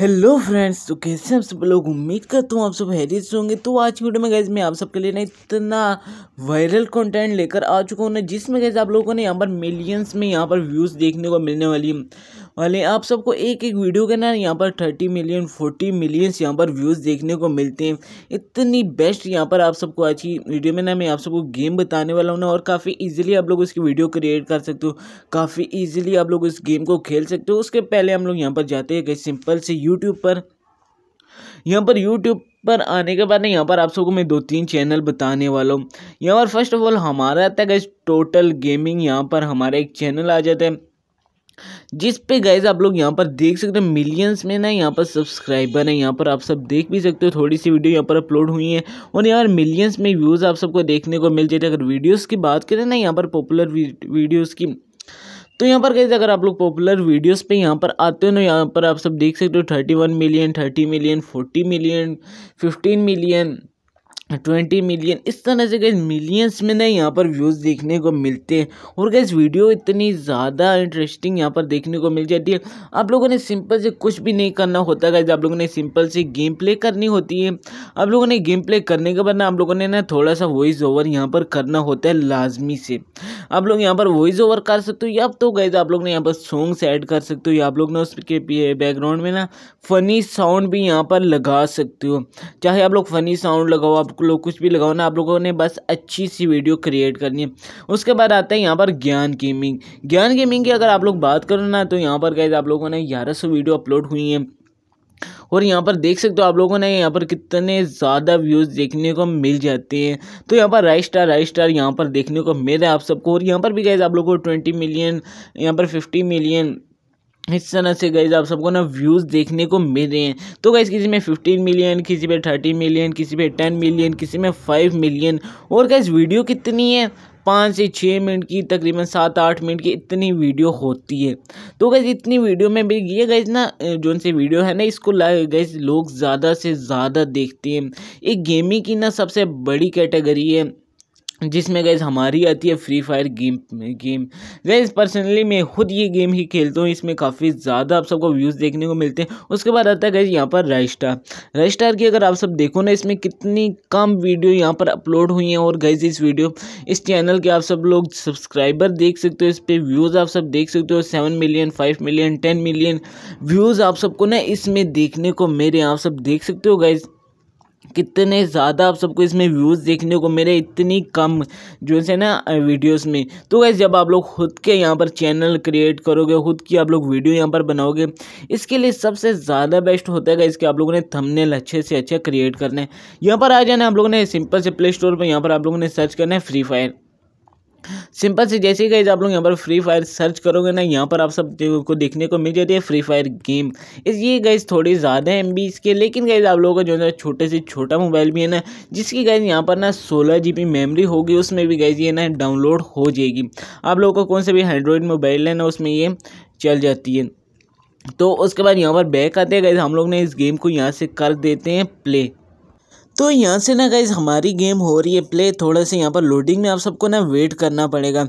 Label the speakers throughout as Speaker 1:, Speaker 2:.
Speaker 1: hello friends तो कैसे आप सब लोग उम्मीद करता हूँ आप सब हैरी से होंगे तो आज की वीडियो में गैस मैं आप सबके लिए ना इतना वायरल कंटेंट लेकर आ चुका हूँ ना जिसमें गैस आप लोगों ने यहाँ पर मिलियंस में यहाँ पर व्यूज़ देखने को मिलने वाली वाले आप सबको एक एक वीडियो के ना यहाँ पर थर्टी मिलियन फोर्टी मिलियंस यहाँ पर व्यूज़ देखने को मिलते हैं इतनी बेस्ट यहाँ पर आप सबको आज की वीडियो में ना मैं आप सबको गेम बताने वाला हूँ ना और काफ़ी ईजिली आप लोग उसकी वीडियो क्रिएट कर सकते हो काफ़ी ईजिली आप लोग उस गेम को खेल सकते हो उसके पहले हम लोग यहाँ पर जाते हैं कहीं सिंपल से यूट्यूब पर यहाँ पर यूट्यूब पर आने के बाद ना यहाँ पर आप सबको मैं दो तीन चैनल बताने वाला हूँ यहाँ पर फर्स्ट ऑफ ऑल हमारा आता है टोटल गेमिंग यहाँ पर हमारा एक चैनल आ जाता है जिस पे गैज़ आप लोग यहाँ पर देख सकते हैं मिलियंस में ना यहाँ पर सब्सक्राइबर हैं यहाँ पर आप सब देख भी सकते हो थोड़ी सी वीडियो यहाँ पर अपलोड हुई है और यार मिलियंस में व्यूज़ आप सबको देखने को मिल जाते हैं अगर वीडियोस की बात करें ना यहाँ पर पॉपुलर वीडियोस की तो यहाँ पर गैस अगर आप लोग पॉपुलर वीडियोस पे यहाँ पर आते हो ना यहाँ पर आप सब देख सकते हो thirty one million thirty million forty million fifteen million twenty million इस तरह से गए मिलियंस में ना यहाँ पर व्यूज़ देखने को मिलते हैं और गए वीडियो इतनी ज़्यादा इंटरेस्टिंग यहाँ पर देखने को मिल जाती है आप लोगों ने सिंपल से कुछ भी नहीं करना होता गए आप लोगों ने सिंपल से गेम प्ले करनी होती है आप लोगों ने गेम प्ले करने के बाद ना आप लोगों ने ना थोड़ा सा वॉइस ओवर यहाँ पर करना होता है लाजमी से आप लोग यहाँ पर वॉइस ओवर कर सकते हो या तो गए आप लोग ने यहाँ पर सॉन्ग्स ऐड कर सकते हो या आप लोग ना उसके बैकग्राउंड में ना फ़नी साउंड भी यहाँ पर लगा सकते हो चाहे आप लोग फ़नी साउंड लगाओ आप लोग कुछ भी लगाओ ना आप लोगों ने बस अच्छी सी वीडियो क्रिएट करनी है उसके बाद आता है यहाँ पर ज्ञान गेमिंग ज्ञान गेमिंग की अगर आप लोग बात करो ना तो यहाँ पर गए आप लोगों ने ग्यारह वीडियो अपलोड हुई हैं और यहाँ पर देख सकते हो आप लोगों ने यहाँ पर कितने ज़्यादा व्यूज़ देखने को मिल जाते हैं तो यहाँ पर राइट स्टार राइट स्टार यहाँ पर देखने को है आप सबको और यहाँ पर भी गए आप लोगों को ट्वेंटी मिलियन यहाँ पर फिफ्टी मिलियन इस तरह से गए आप सबको ना व्यूज़ देखने को मिल रहे हैं तो गए किसी में फिफ्टीन मिलियन किसी पर थर्टी मिलियन किसी पर टेन मिलियन किसी में फाइव मिलियन और गैस वीडियो कितनी है पाँच से छः मिनट की तकरीबन सात आठ मिनट की इतनी वीडियो होती है तो गैस इतनी वीडियो में भी ये गैस ना जो से वीडियो है ना इसको गैस लोग ज़्यादा से ज़्यादा देखते हैं ये गेमिंग की ना सबसे बड़ी कैटेगरी है जिसमें गैस हमारी आती है Free Fire game game guys personally मैं खुद ये गेम ही खेलता हूँ इसमें काफ़ी ज़्यादा आप सबको व्यूज़ देखने को मिलते हैं उसके बाद आता है गैस यहाँ पर रजिस्टार रजिस्टार की अगर आप सब देखो ना इसमें कितनी कम वीडियो यहाँ पर अपलोड हुई हैं और गैस इस वीडियो इस चैनल के आप सब लोग सब्सक्राइबर देख सकते हो इस पर व्यूज़ आप सब देख सकते हो seven million five million ten million views आप सबको ना इसमें देखने को मेरे आप सब देख सकते हो गैस कितने ज़्यादा आप सबको इसमें व्यूज़ देखने को मिले इतनी कम जो है ना वीडियोस में तो वैसे जब आप लोग खुद के यहाँ पर चैनल क्रिएट करोगे खुद की आप लोग वीडियो यहाँ पर बनाओगे इसके लिए सबसे ज़्यादा बेस्ट होता है इसके आप लोगों ने थंबनेल अच्छे से अच्छे क्रिएट करना है यहाँ पर आ जाना आप लोगों ने सिंपल से प्ले स्टोर पर यहाँ पर आप लोगों ने सर्च करना है फ्री फायर सिंपल से जैसे गाइज आप लोग यहाँ पर फ्री फायर सर्च करोगे ना यहाँ पर आप सब को देखने को मिल जाती है फ्री फायर गेम इस ये गाइज थोड़ी ज़्यादा है एम बी इसके लेकिन गाइज आप लोगों का जो है छोटे से छोटा मोबाइल भी है ना जिसकी गाइज यहाँ पर ना सोलह जी मेमोरी होगी उसमें भी गाइज ये ना डाउनलोड हो जाएगी आप लोगों का कौन सा भी एंड्रॉयड मोबाइल है ना उसमें ये चल जाती है तो उसके बाद यहाँ पर बैक आते हैं गाइज हम लोग ने इस गेम को यहाँ से कर देते हैं प्ले तो यहाँ से ना गाइज़ हमारी गेम हो रही है प्ले थोड़ा सा यहाँ पर लोडिंग में आप सबको ना वेट करना पड़ेगा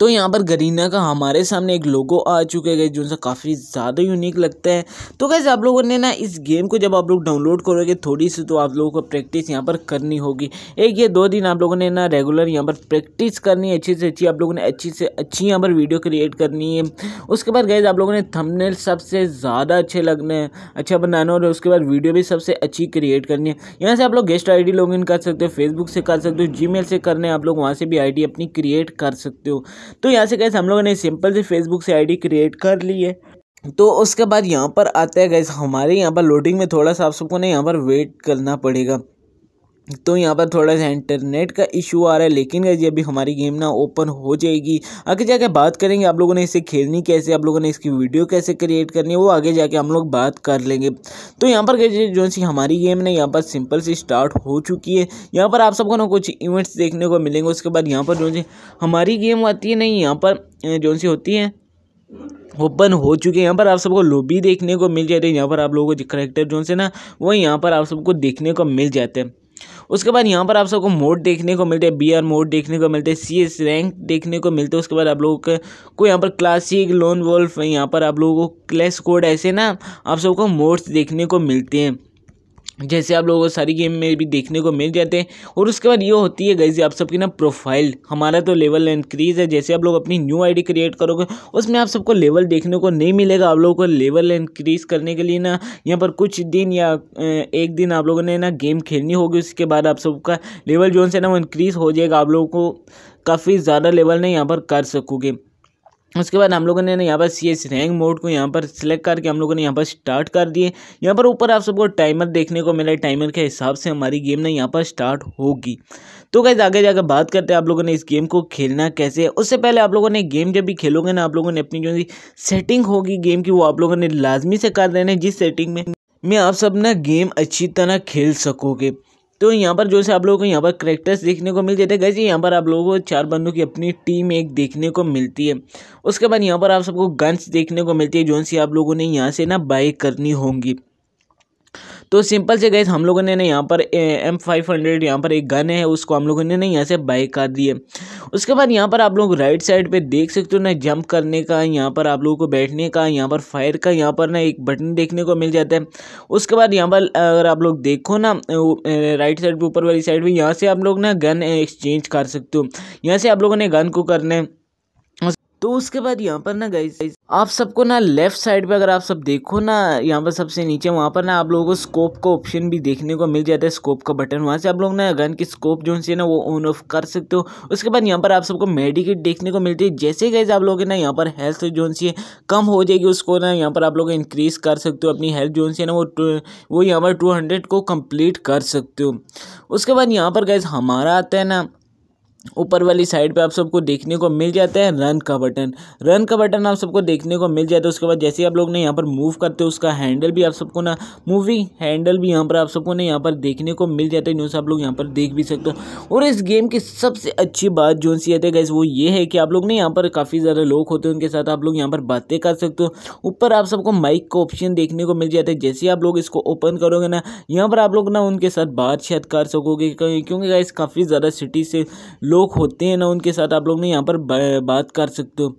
Speaker 1: तो यहाँ पर गरीना का हमारे सामने एक लोगो आ चुके गए जो काफ़ी ज़्यादा यूनिक लगता है तो कैसे आप लोगों ने ना इस गेम को जब आप लोग डाउनलोड करोगे थोड़ी सी तो आप लोगों को प्रैक्टिस यहाँ पर करनी होगी एक ये दो दिन आप लोगों ने ना रेगुलर यहाँ पर प्रैक्टिस करनी है अच्छी से अच्छी आप लोगों ने अच्छी से अच्छी यहाँ पर वीडियो क्रिएट करनी है उसके बाद गए आप लोगों ने थमनेल सबसे ज़्यादा अच्छे लगने हैं अच्छा बनाना और उसके बाद वीडियो भी सबसे अच्छी क्रिएट करनी है यहाँ से आप लोग गेस्ट आई डी इन कर सकते हो फेसबुक से कर सकते हो जी से करने आप लोग वहाँ से भी आई अपनी क्रिएट कर सकते हो सकते हो तो यहाँ से गैस हम लोगों ने सिंपल से फेसबुक से आईडी क्रिएट कर ली है तो उसके बाद यहाँ पर आते हैं गैस हमारे यहाँ पर लोडिंग में थोड़ा सा आप सबको ना यहाँ पर वेट करना पड़ेगा तो यहाँ पर थोड़ा सा इंटरनेट का इशू आ रहा है लेकिन ये अभी हमारी गेम ना ओपन हो जाएगी आगे जाके बात करेंगे आप लोगों ने इसे खेलनी कैसे आप लोगों ने इसकी वीडियो कैसे क्रिएट करनी है वो आगे जाके हम लोग बात कर लेंगे तो यहाँ पर जो सी हमारी गेम ना यहाँ पर सिंपल सी स्टार्ट हो चुकी है यहाँ पर आप सबको ना कुछ इवेंट्स देखने को मिलेंगे उसके बाद यहाँ पर जो सी हमारी गेम आती है ना यहाँ पर जो सी होती है ओपन हो चुके हैं यहाँ पर आप सबको लोबी देखने को मिल जाती है यहाँ पर आप लोगों को जो करेक्टर जो से ना वो यहाँ पर आप सबको देखने को मिल जाते हैं उसके बाद यहाँ पर आप सबको मोड देखने को मिलते हैं बी आर मोड देखने को मिलते हैं सी एस रैंक देखने को मिलते हैं उसके बाद आप लोगों को यहाँ पर क्लासिक लोन वोल्फ यहाँ पर आप लोगों को क्लैश कोड ऐसे ना आप सबको मोड्स देखने को मिलते हैं जैसे आप लोगों को सारी गेम में भी देखने को मिल जाते हैं और उसके बाद ये होती है गई आप सबकी ना प्रोफाइल हमारा तो लेवल इंक्रीज है जैसे आप लोग अपनी न्यू आईडी क्रिएट करोगे उसमें आप सबको लेवल देखने को नहीं मिलेगा आप लोगों को लेवल इंक्रीज करने के लिए ना यहाँ पर कुछ दिन या एक दिन आप लोगों ने ना गेम खेलनी होगी उसके बाद आप सबका लेवल जोन से ना वो इंक्रीज़ हो जाएगा आप लोगों को काफ़ी ज़्यादा लेवल ना यहाँ पर कर सकोगे उसके बाद हम लोगों ने यहाँ पर सी एस रैंक मोड को यहाँ पर सिलेक्ट करके हम लोगों ने यहाँ पर स्टार्ट कर दिए यहाँ पर ऊपर आप सबको टाइमर देखने को मिला टाइमर के हिसाब से हमारी गेम ना यहाँ पर स्टार्ट होगी तो कैसे आगे जाकर बात करते हैं आप लोगों ने इस गेम को खेलना कैसे है उससे पहले आप लोगों ने गेम जब भी खेलोगे ना आप लोगों ने अपनी जो सेटिंग होगी गेम की वो आप लोगों ने लाजमी से कर देना है जिस सेटिंग में मैं आप सब ना गेम अच्छी तरह खेल सकोगे तो यहाँ पर जो है आप लोगों को यहाँ पर करेक्टर्स देखने को मिल जाते हैं गैसे यहाँ पर आप लोगों को चार बंदों की अपनी टीम एक देखने को मिलती है उसके बाद यहाँ पर आप सबको गन्स देखने को मिलती है जो सी आप लोगों ने यहाँ से ना बाई करनी होंगी तो सिंपल से गए हम लोगों ने ना यहाँ पर एम फाइव हंड्रेड यहाँ पर एक गन है उसको हम लोगों ने ना यहाँ से बाइक कर दिए उसके बाद यहाँ पर आप लोग राइट साइड पे देख सकते हो ना जंप करने का यहाँ पर आप लोगों को बैठने का यहाँ पर फायर का यहाँ पर ना एक बटन देखने को मिल जाता है उसके बाद यहाँ पर अगर आप लोग देखो ना राइट साइड पर ऊपर वाली साइड पर यहाँ से आप लोग ना गन एक्सचेंज कर सकते हो यहाँ से आप लोगों ने गन को करना है तो उसके बाद यहाँ पर ना गई आप सबको ना लेफ्ट साइड पे अगर आप सब देखो ना यहाँ पर सबसे नीचे वहाँ पर ना आप लोगों को स्कोप का ऑप्शन भी देखने को मिल जाता है स्कोप का बटन वहाँ से आप लोग ना गन की स्कोप जो है ना वो ऑन ऑफ कर सकते हो उसके बाद यहाँ पर आप सबको मेडिकेट देखने को मिलती है जैसे गैस आप लोग ना यहाँ पर हेल्थ जो सी कम हो जाएगी उसको ना यहाँ पर आप लोग इंक्रीज कर सकते हो अपनी हेल्थ जो सी ना वो वो यहाँ पर टू को कम्प्लीट कर सकते हो उसके बाद यहाँ पर गैस हमारा आता है ना ऊपर वाली साइड पे आप सबको देखने को मिल जाता है रन का बटन रन का बटन आप सबको देखने को मिल जाता है उसके बाद जैसे ही आप लोग ने यहाँ पर मूव करते हो उसका हैंडल भी आप सबको ना मूविंग हैंडल भी यहाँ पर आप सबको ना यहाँ पर देखने को मिल जाता है जो आप लोग यहाँ पर देख भी सकते हो और इस गेम की सबसे अच्छी बात जो सी आती है गैस वो ये है कि आप लोग ने यहाँ पर काफ़ी ज़्यादा लोग होते हैं उनके साथ आप लोग यहाँ पर बातें कर सकते हो ऊपर आप सबको माइक का ऑप्शन देखने को मिल जाता है जैसे आप लोग इसको ओपन करोगे ना यहाँ पर आप लोग ना उनके साथ बातचीत कर सकोगे क्योंकि गैस काफ़ी ज़्यादा सिटी से लोग होते हैं ना उनके साथ आप लोग ना यहाँ पर बात कर सकते हो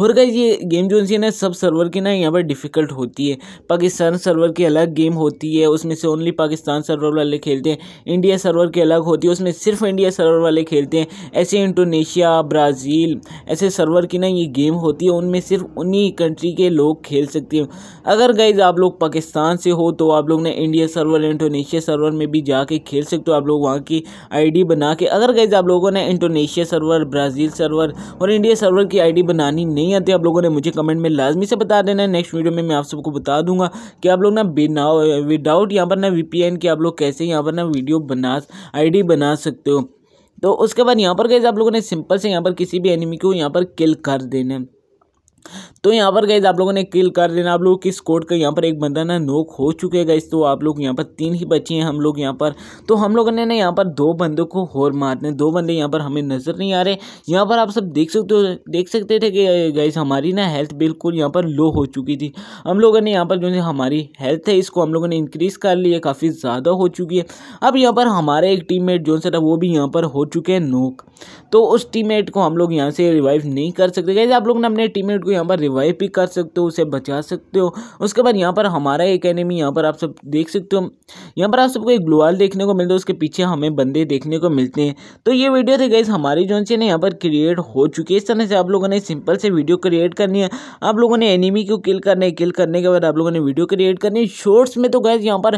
Speaker 1: और गई ये गेम जो है ना सब सर्वर की ना यहाँ पर डिफ़िकल्ट होती है पाकिस्तान सर्वर की अलग गेम होती है उसमें से ओनली पाकिस्तान सर्वर वाले खेलते हैं इंडिया सर्वर की अलग होती है उसमें सिर्फ इंडिया सर्वर वाले खेलते हैं ऐसे इंडोनेशिया ब्राज़ील ऐसे सर्वर की ना ये गेम होती है उनमें सिर्फ उन्हीं कंट्री के लोग खेल सकते हैं अगर गई आप लोग पाकिस्तान से हो तो आप लोग ना इंडिया सर्वर इंडोनेशिया सर्वर में भी जाके खेल सकते हो आप लोग वहाँ की आई बना के अगर गई आप लोगों ने इंडोनेशिया सर्वर ब्राज़ील सर्वर और इंडिया सर्वर की आई बनानी बनानी नहीं आती आप लोगों ने मुझे कमेंट में लाजमी से बता देना है नेक्स्ट वीडियो में मैं आप सबको बता दूंगा कि आप लोग ना बिना विदाउट यहाँ पर ना वी के आप लोग कैसे यहाँ पर ना वीडियो बना आई बना सकते हो तो उसके बाद यहाँ पर गए आप लोगों ने सिंपल से यहाँ पर किसी भी एनिमी को यहाँ पर किल कर देना है तो यहाँ पर गई आप लोगों ने किल कर देना आप लोगों की स्कोट का यहाँ पर एक बंदा ना नोक हो चुके हैं गई तो आप लोग यहाँ पर तीन ही बचे हैं हम लोग यहाँ पर तो हम लोगों ने ना यहाँ पर दो बंदों को होर मारने दो बंदे यहाँ पर हमें नज़र नहीं आ रहे यहाँ पर आप सब देख सकते हो देख सकते थे कि गैस हमारी ना हेल्थ बिल्कुल यहाँ पर लो हो चुकी थी हम लोगों ने यहाँ पर जो हमारी हेल्थ है इसको हम लोगों ने इंक्रीज़ कर ली है काफ़ी ज़्यादा हो चुकी है अब यहाँ पर हमारे एक टीम जो सर वो भी यहाँ पर हो चुके हैं नोक तो उस टीममेट को हम लोग यहाँ से रिवाइव नहीं कर सकते कैसे आप लोग ना अपने टीममेट को यहाँ पर रिवाइव भी कर सकते हो उसे बचा सकते हो उसके बाद यहाँ पर हमारा एक एनिमी यहाँ पर आप सब देख सकते हो यहाँ पर आप सबको एक ग्लोवाल देखने को मिलता है उसके पीछे हमें बंदे देखने को मिलते हैं तो ये वीडियो थे गैस हमारी जो है ना यहाँ पर क्रिएट हो चुकी है इस तरह से आप लोगों ने सिंपल से वीडियो क्रिएट करनी है आप लोगों ने एनिमी को किल करना है किल करने के बाद आप लोगों ने वीडियो क्रिएट करनी है शॉर्ट्स में तो गए यहाँ पर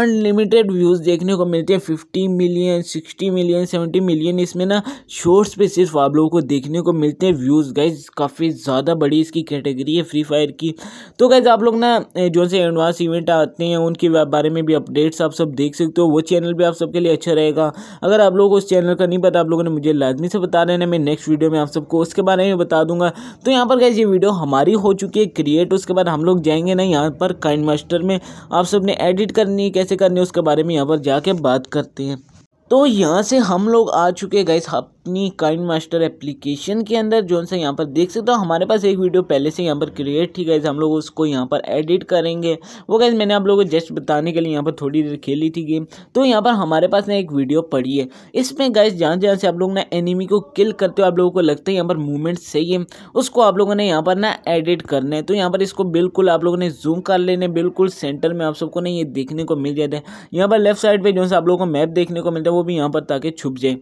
Speaker 1: अनलिमिटेड व्यूज़ देखने को मिलते हैं fifty million sixty million seventy million इसमें ना शॉर्ट्स पे सिर्फ आप लोगों को देखने को मिलते हैं व्यूज़ गाइज काफ़ी ज़्यादा बड़ी इसकी कैटेगरी है फ्री फायर की तो गाइज आप लोग ना जो से एडवांस इवेंट आते हैं उनके बारे में भी अपडेट्स आप सब देख सकते हो वो चैनल भी आप सबके लिए अच्छा रहेगा अगर आप लोगों को उस चैनल का नहीं पता आप लोगों ने मुझे लाजमी से बता देना मैं नेक्स्ट वीडियो में आप सबको उसके बारे में बता दूंगा तो यहाँ पर गाइज ये वीडियो हमारी हो चुकी है क्रिएट उसके बाद हम लोग जाएंगे ना यहाँ पर काइंड मास्टर में आप सबने एडिट करनी है कैसे करनी है उसके बारे में यहाँ पर जाके बात करते हैं तो यहाँ से हम लोग आ चुके हैं गाइस अपनी काइन मास्टर एप्लीकेशन के अंदर जो से यहाँ पर देख सकते हो हमारे पास एक वीडियो पहले से यहाँ पर क्रिएट थी गई हम लोग उसको यहाँ पर एडिट करेंगे वो गैस मैंने आप लोगों को जस्ट बताने के लिए यहाँ पर थोड़ी देर खेली थी गेम तो यहाँ पर हमारे पास ना एक वीडियो पड़ी है इसमें गैस जहाँ जहाँ से आप लोग ना एनिमी को किल करते हो आप लोगों को लगता है यहाँ पर मूवमेंट सही है उसको आप लोगों ने यहाँ पर ना एडिट करना है तो यहाँ पर इसको बिल्कुल आप लोगों ने जूम कर लेने बिल्कुल सेंटर में आप सबको ना ये देखने को मिल जाता है यहाँ पर लेफ्ट साइड पर जो आप लोगों को मैप देखने को मिलता है वो भी यहाँ पर ताकि छुप जाए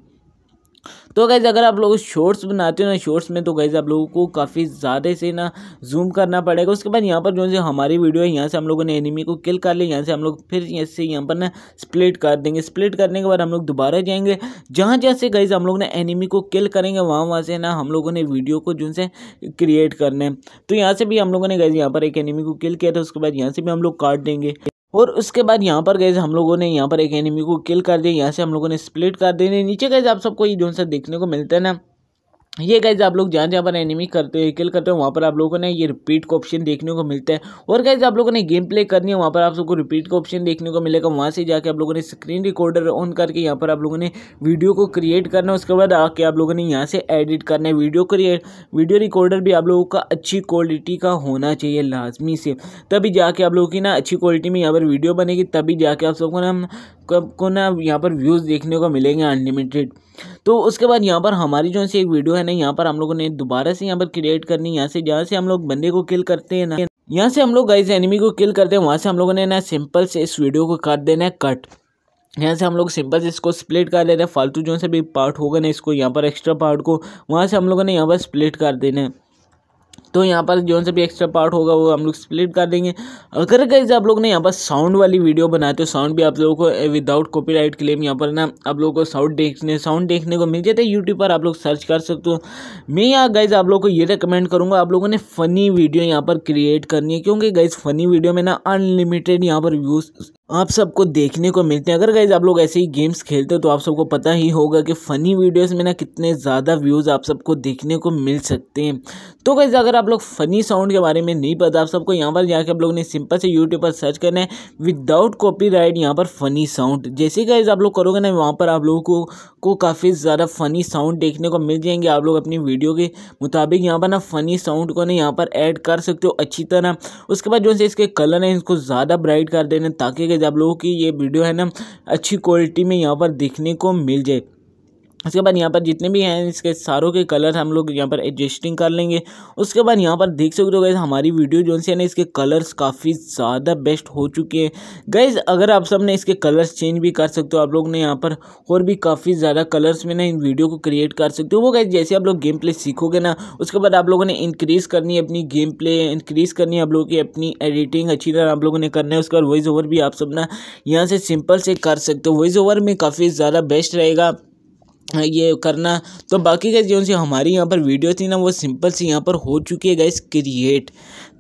Speaker 1: तो गैज़ अगर आप लोग शॉर्ट्स बनाते हो ना शॉर्ट्स में तो गैज़ आप लोगों को काफ़ी ज़्यादा से ना जूम करना पड़ेगा उसके बाद यहाँ पर जो है हमारी वीडियो है यहाँ से हम लोगों ने एनिमी को किल कर लिया यहाँ से हम लोग फिर से यहाँ पर ना स्प्लिट कर देंगे स्प्लिट करने के बाद हम लोग दोबारा जाएंगे जहाँ जहाँ से गैज़ हम लोग ना एनिमी को किल करेंगे वहाँ वहाँ से ना हम लोगों ने वीडियो को जो से क्रिएट करना है तो यहाँ से भी हम लोगों ने गैज़ यहाँ पर एक एनिमी को किल किया था उसके बाद यहाँ से भी हम लोग काट देंगे और उसके बाद यहाँ पर गए हम लोगों ने यहाँ पर एक एनिमी को किल कर दिया यहाँ से हम लोगों ने स्प्लिट कर दिया नीचे गए आप सबको ये जो सा देखने को मिलता है ना ये गाइज आप लोग जहाँ जहाँ पर एनिमी करते हो किल करते हो वहाँ पर आप लोगों ने ये रिपीट का ऑप्शन देखने को मिलता है और गाइज आप लोगों ने गेम प्ले करनी है वहाँ पर आप सबको रिपीट का ऑप्शन देखने को मिलेगा वहाँ से जाके आप लोगों ने स्क्रीन रिकॉर्डर ऑन करके यहाँ पर आप लोगों ने वीडियो को क्रिएट करना है उसके बाद आके आप लोगों ने यहाँ से एडिट करना है वीडियो क्रिएट वीडियो रिकॉर्डर भी आप लोगों का अच्छी क्वालिटी का होना चाहिए लाजमी से तभी जाके आप लोगों की ना अच्छी क्वालिटी में यहाँ पर वीडियो बनेगी तभी जाके आप सबको ना को ना यहाँ पर व्यूज़ देखने को मिलेंगे अनलिमिटेड तो उसके बाद यहाँ पर हमारी जो सी एक वीडियो है ना यहाँ पर हम लोगों ने दोबारा से यहाँ पर क्रिएट करनी यहाँ से जहाँ से हम लोग बंदे को किल करते हैं ना यहाँ से हम लोग गाइज एनिमी को किल करते हैं वहाँ से हम लोगों ने ना सिंपल से इस वीडियो को कर देना है कट यहाँ से हम लोग सिंपल से इसको स्प्लिट कर लेते हैं फालतू जो से भी पार्ट होगा ना इसको यहाँ पर एक्स्ट्रा पार्ट को वहाँ से हम लोगों ने यहाँ पर स्प्लिट कर देना है तो यहाँ पर जो भी एक्स्ट्रा पार्ट होगा वो हम लोग स्प्लिट कर देंगे अगर गाइज आप लोग ने यहाँ पर साउंड वाली वीडियो बनाए तो साउंड भी आप लोगों को विदाउट राइट क्लेम यहाँ पर ना आप लोगों को साउंड देखने साउंड देखने को मिल जाता है यूट्यूब पर आप लोग सर्च कर सकते हो मैं यहाँ गाइज आप लोग को ये रिकमेंड करूँगा आप लोगों ने फ़नी वीडियो यहाँ पर क्रिएट करनी है क्योंकि गाइज फ़नी वीडियो में ना अनलिमिटेड यहाँ पर व्यूज़ आप सबको देखने को मिलते हैं अगर गाइज आप लोग ऐसे ही गेम्स खेलते हो तो आप सबको पता ही होगा कि फ़नी वीडियोस में ना कितने ज़्यादा व्यूज़ आप सबको देखने को मिल सकते हैं तो गाइज अगर आप लोग फ़नी साउंड के बारे में नहीं पता आप सबको यहाँ पर जाके आप लोग ने सिंपल से यूट्यूब पर सर्च करना है विदाउट कॉपी राइट यहाँ पर फ़नी साउंड जैसे गाइज आप लोग करोगे ना वहाँ पर आप लोगों को, को काफ़ी ज़्यादा फ़नी साउंड देखने को मिल जाएंगे आप लोग अपनी वीडियो के मुताबिक यहाँ पर ना फ़नी साउंड को ना यहाँ पर ऐड कर सकते हो अच्छी तरह उसके बाद जो है इसके कलर हैं इसको ज़्यादा ब्राइट कर देना ताकि गाइज आप लोगों की ये वीडियो है ना अच्छी क्वालिटी में यहाँ पर देखने को मिल जाए उसके बाद यहाँ पर जितने भी हैं इसके सारों के कलर हम लोग यहाँ पर एडजस्टिंग कर लेंगे उसके बाद यहाँ पर देख सकते हो गए हमारी वीडियो जो है ना इसके कलर्स काफ़ी ज़्यादा बेस्ट हो चुके हैं गैज़ अगर आप सब ने इसके कलर्स चेंज भी कर सकते हो आप लोग ने यहाँ पर और भी काफ़ी ज़्यादा कलर्स में ना इन वीडियो को क्रिएट कर सकते हो वो गैस जैसे आप लोग गेम प्ले सीखोगे ना उसके बाद आप लोगों ने इंक्रीज़ करनी है अपनी गेम प्ले इंक्रीज़ करनी है आप लोगों की अपनी एडिटिंग अच्छी तरह आप लोगों ने करना है उसके बाद वॉइस ओवर भी आप सब ना यहाँ से सिंपल से कर सकते हो वॉइस ओवर में काफ़ी ज़्यादा बेस्ट रहेगा ये करना तो बाकी का जो हमारी यहाँ पर वीडियो थी ना वो सिंपल सी यहाँ पर हो चुकी है गैस क्रिएट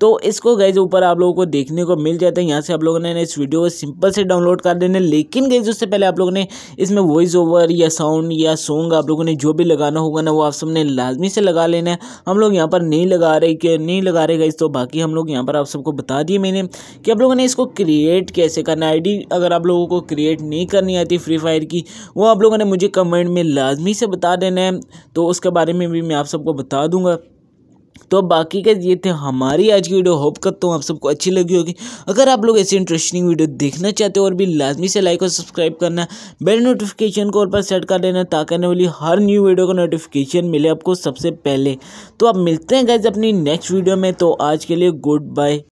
Speaker 1: तो इसको गैज ऊपर आप लोगों को देखने को मिल जाता है यहाँ से आप लोगों ने इस वीडियो को सिंपल से डाउनलोड कर देना लेकिन गैज उससे पहले आप लोगों ने इसमें वॉइस ओवर या साउंड या सॉन्ग आप लोगों ने जो भी लगाना होगा ना वो आप सबने लाजमी से लगा लेना है हम लोग यहाँ पर नहीं लगा रहे कि नहीं लगा रहे गैज तो बाकी हम लोग यहाँ पर आप सबको बता दिए मैंने कि आप लोगों ने इसको क्रिएट कैसे करना है आई अगर आप लोगों को क्रिएट नहीं करनी आती फ्री फायर की वो आप लोगों ने मुझे कमेंट में लाजमी से बता देना है तो उसके बारे में भी मैं आप सबको बता दूंगा तो बाकी के ये थे हमारी आज की वीडियो होप करता हूँ आप सबको अच्छी लगी होगी अगर आप लोग ऐसी इंटरेस्टिंग वीडियो देखना चाहते हो और भी लाजमी से लाइक और सब्सक्राइब करना बेल नोटिफिकेशन को और पर सेट कर देना ताकि आने वाली हर न्यू वीडियो का नोटिफिकेशन मिले आपको सबसे पहले तो आप मिलते हैं गैज अपनी नेक्स्ट वीडियो में तो आज के लिए गुड बाय